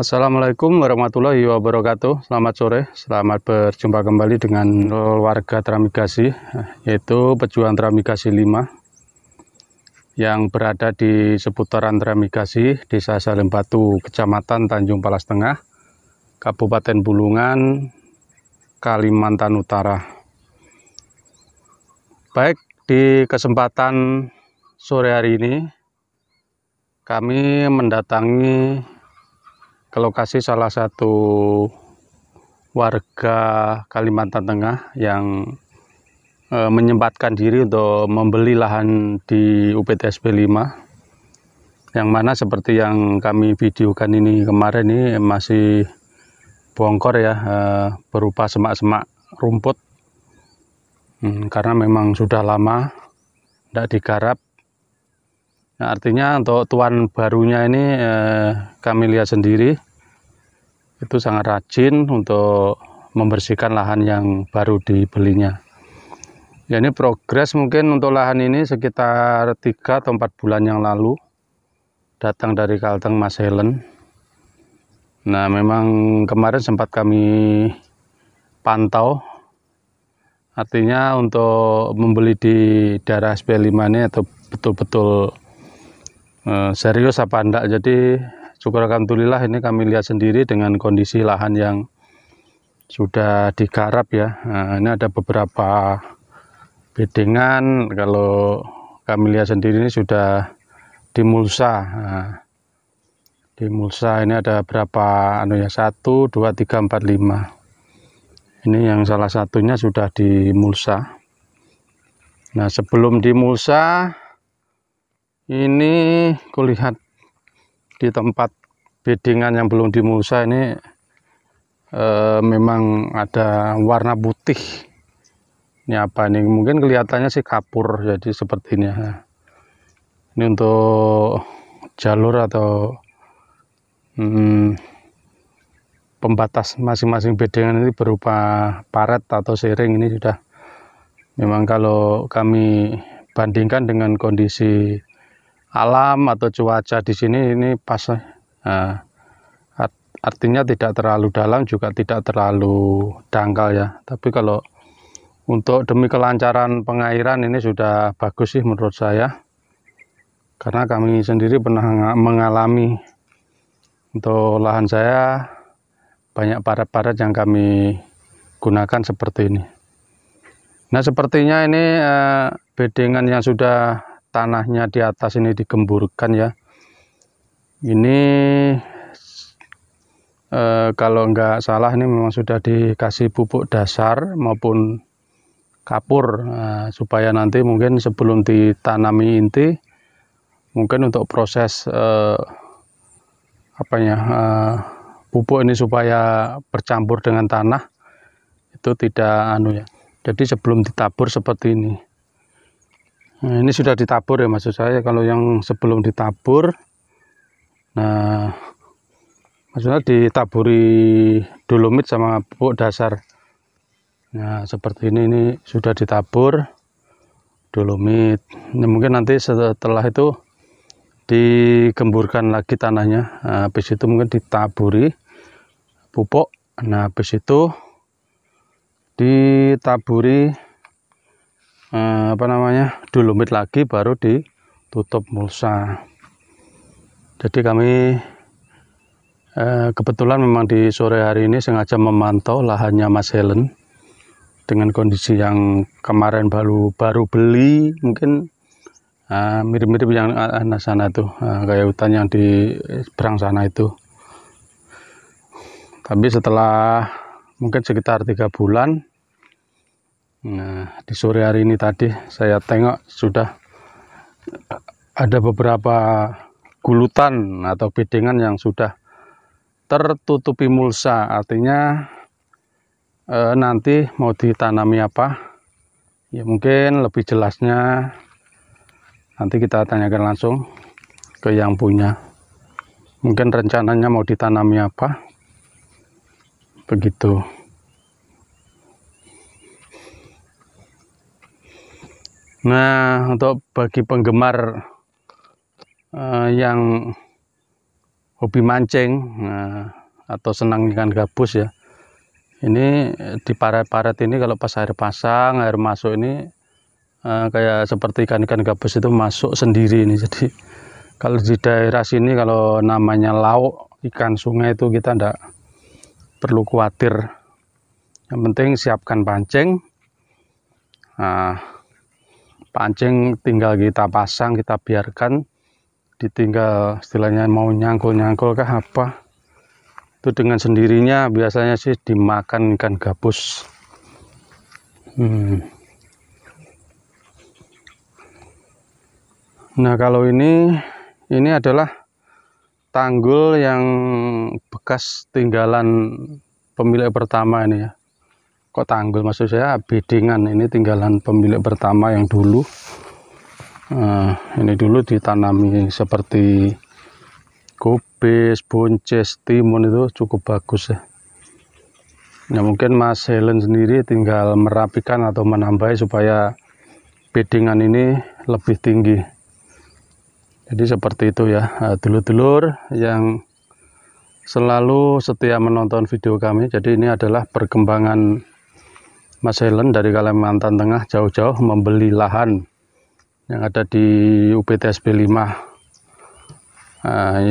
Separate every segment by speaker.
Speaker 1: Assalamualaikum warahmatullahi wabarakatuh Selamat sore, selamat berjumpa kembali dengan warga Tramigasi Yaitu pejuang Tramigasi 5 Yang berada di seputaran Tramigasi, Desa Salim Batu, Kecamatan Tanjung Palas Tengah Kabupaten Bulungan, Kalimantan Utara Baik, di kesempatan sore hari ini kami mendatangi ke lokasi salah satu warga Kalimantan Tengah yang e, menyempatkan diri untuk membeli lahan di UPTSB 5 yang mana seperti yang kami videokan ini kemarin ini masih bongkor ya e, berupa semak-semak rumput hmm, karena memang sudah lama tidak digarap Nah, artinya untuk tuan barunya ini eh, kami lihat sendiri itu sangat rajin untuk membersihkan lahan yang baru dibelinya. Ya ini progres mungkin untuk lahan ini sekitar 3 atau 4 bulan yang lalu datang dari Kalteng Mas Helen. Nah memang kemarin sempat kami pantau artinya untuk membeli di daerah SP5 ini atau betul-betul Eh, serius apa enggak jadi syukur alhamdulillah ini kami lihat sendiri dengan kondisi lahan yang sudah digarap ya nah, ini ada beberapa bedengan kalau kami lihat sendiri ini sudah dimulsa nah, eh, dimulsa ini ada berapa anu ya 1 2 3 4 5 ini yang salah satunya sudah dimulsa nah sebelum dimulsa ini kulihat di tempat bedingan yang belum dimulsa ini e, memang ada warna putih ini apa ini mungkin kelihatannya sih kapur jadi seperti ini ya. ini untuk jalur atau hmm, pembatas masing-masing bedengan ini berupa paret atau sering ini sudah memang kalau kami bandingkan dengan kondisi alam atau cuaca di sini ini pas uh, artinya tidak terlalu dalam juga tidak terlalu dangkal ya tapi kalau untuk demi kelancaran pengairan ini sudah bagus sih menurut saya karena kami sendiri pernah mengalami untuk lahan saya banyak padat-padat yang kami gunakan seperti ini nah sepertinya ini eh, bedengan yang sudah tanahnya di atas ini digemburkan ya ini e, kalau nggak salah ini memang sudah dikasih pupuk dasar maupun kapur e, supaya nanti mungkin sebelum ditanami inti mungkin untuk proses e, ya e, pupuk ini supaya bercampur dengan tanah itu tidak anu ya jadi sebelum ditabur seperti ini Nah, ini sudah ditabur ya maksud saya. Kalau yang sebelum ditabur, nah maksudnya ditaburi dolomit sama pupuk dasar. Nah seperti ini ini sudah ditabur dolomit. Ini mungkin nanti setelah itu digemburkan lagi tanahnya. Nah, habis itu mungkin ditaburi pupuk. Nah habis itu ditaburi Eh, apa namanya dolomit lagi baru ditutup mulsa jadi kami eh, kebetulan memang di sore hari ini sengaja memantau lahannya Mas Helen dengan kondisi yang kemarin baru baru beli mungkin eh, mirip-mirip uh, yang anak sana tuh uh, kayak hutan yang di berang sana itu tapi setelah mungkin sekitar tiga bulan Nah, di sore hari ini tadi saya tengok sudah ada beberapa gulutan atau bedengan yang sudah tertutupi mulsa. Artinya e, nanti mau ditanami apa? Ya mungkin lebih jelasnya nanti kita tanyakan langsung ke yang punya. Mungkin rencananya mau ditanami apa? Begitu. Nah, untuk bagi penggemar uh, yang hobi mancing uh, atau senang ikan gabus ya, ini di parat-parat ini kalau pas air pasang, air masuk ini uh, kayak seperti ikan-ikan gabus itu masuk sendiri ini. Jadi kalau di daerah sini kalau namanya lauk ikan sungai itu kita tidak perlu khawatir. Yang penting siapkan pancing. Nah, pancing tinggal kita pasang kita biarkan ditinggal istilahnya mau nyangkul-nyangkul kah apa itu dengan sendirinya biasanya sih dimakan ikan gabus hmm. nah kalau ini ini adalah tanggul yang bekas tinggalan pemilik pertama ini ya kok tanggul maksud saya bedengan ini tinggalan pemilik pertama yang dulu uh, ini dulu ditanami seperti kubis, buncis, timun itu cukup bagus ya nah mungkin Mas Helen sendiri tinggal merapikan atau menambah supaya bedingan ini lebih tinggi jadi seperti itu ya eh, dulur-dulur yang selalu setia menonton video kami jadi ini adalah perkembangan Mas Helen dari Kalimantan Tengah jauh-jauh membeli lahan yang ada di UPTSB 5 uh, eh,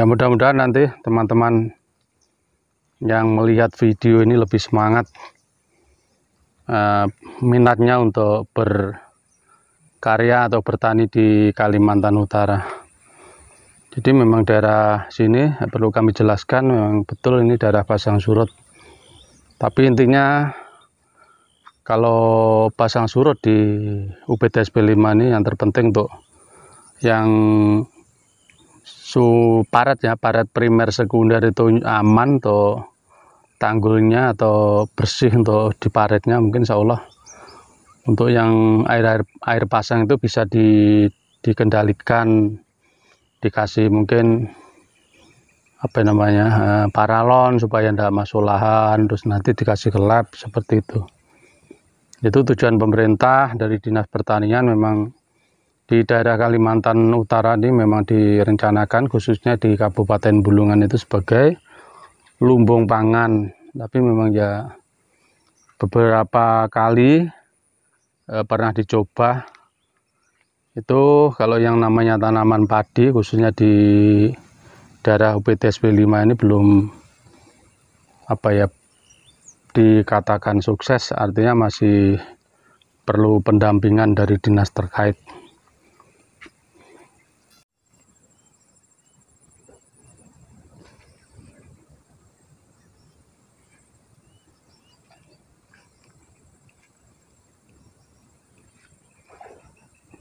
Speaker 1: ya mudah-mudahan nanti teman-teman yang melihat video ini lebih semangat uh, minatnya untuk berkarya atau bertani di Kalimantan Utara jadi memang daerah sini eh, perlu kami jelaskan memang betul ini daerah pasang surut tapi intinya kalau pasang surut di UPTSP 5 ini yang terpenting untuk yang su parat ya parat primer sekunder itu aman tuh tanggulnya atau bersih untuk di paretnya mungkin insya Allah untuk yang air air air pasang itu bisa di, dikendalikan dikasih mungkin apa namanya eh, paralon supaya tidak masuk lahan terus nanti dikasih gelap seperti itu itu tujuan pemerintah dari dinas pertanian memang di daerah Kalimantan Utara ini memang direncanakan khususnya di Kabupaten Bulungan itu sebagai lumbung pangan tapi memang ya beberapa kali e, pernah dicoba itu kalau yang namanya tanaman padi khususnya di daerah UPTSP 5 ini belum apa ya dikatakan sukses artinya masih perlu pendampingan dari dinas terkait.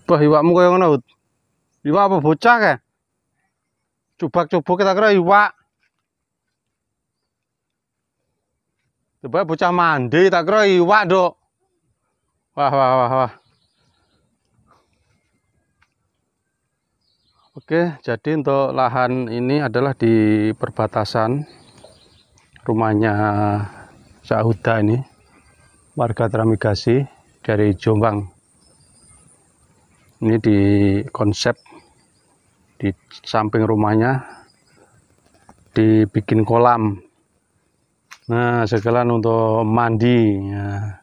Speaker 1: Bah, iwakmu kayak ngono, Iwak apa bocah ya? Coba-coba kita kira iwak. Coba bocah mandi tak kira iwak, Dok. Wah, wah, wah, wah. Oke, jadi untuk lahan ini adalah di perbatasan rumahnya Sahuda ini, warga Tramigasi dari Jombang. Ini di konsep di samping rumahnya dibikin kolam Nah, segelan untuk mandi, ya,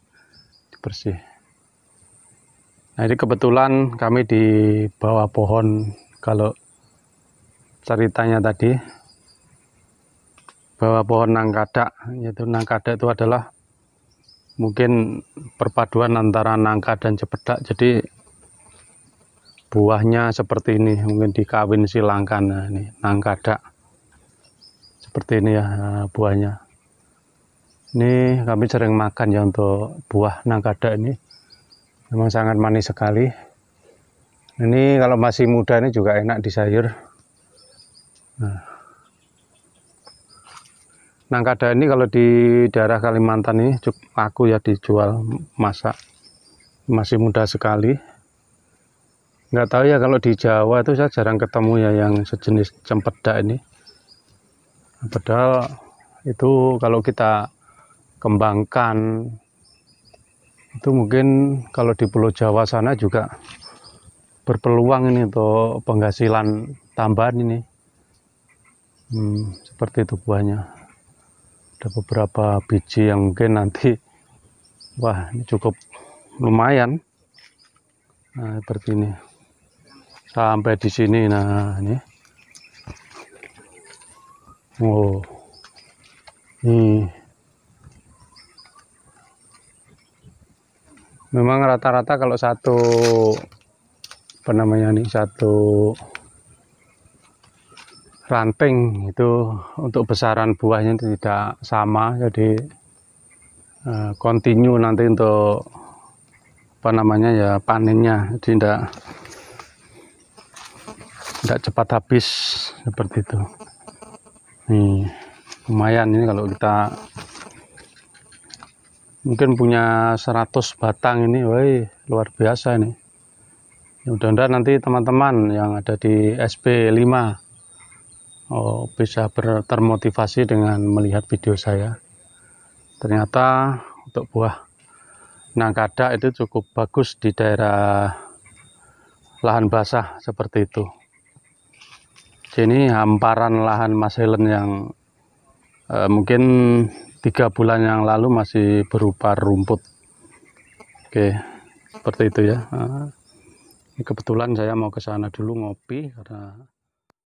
Speaker 1: bersih. Nah, ini kebetulan kami di bawah pohon kalau ceritanya tadi bawah pohon nangkada, yaitu nangkada itu adalah mungkin perpaduan antara nangka dan cepedak. Jadi buahnya seperti ini, mungkin dikawin silangkan nah, ini nangkada. Seperti ini ya buahnya. Ini kami sering makan ya untuk buah nangkada ini. Memang sangat manis sekali. Ini kalau masih muda ini juga enak di sayur. Nah. Nangkada ini kalau di daerah Kalimantan ini cukup aku ya dijual masak. Masih muda sekali. Nggak tahu ya kalau di Jawa itu saya jarang ketemu ya yang sejenis cempedak ini. Padahal itu kalau kita kembangkan itu mungkin kalau di Pulau Jawa sana juga berpeluang ini untuk penghasilan tambahan ini hmm, seperti itu buahnya ada beberapa biji yang mungkin nanti wah ini cukup lumayan nah, seperti ini sampai di sini nah ini oh ini memang rata-rata kalau satu apa namanya nih satu ranting itu untuk besaran buahnya itu tidak sama jadi eh, continue nanti untuk apa namanya ya panennya jadi tidak tidak cepat habis seperti itu nih lumayan ini kalau kita mungkin punya 100 batang ini woi luar biasa ini ya, mudah-mudahan nanti teman-teman yang ada di SP 5 oh, bisa termotivasi dengan melihat video saya ternyata untuk buah nangkada itu cukup bagus di daerah lahan basah seperti itu ini hamparan lahan Mas Helen yang eh, mungkin tiga bulan yang lalu masih berupa rumput oke seperti itu ya kebetulan saya mau ke sana dulu ngopi karena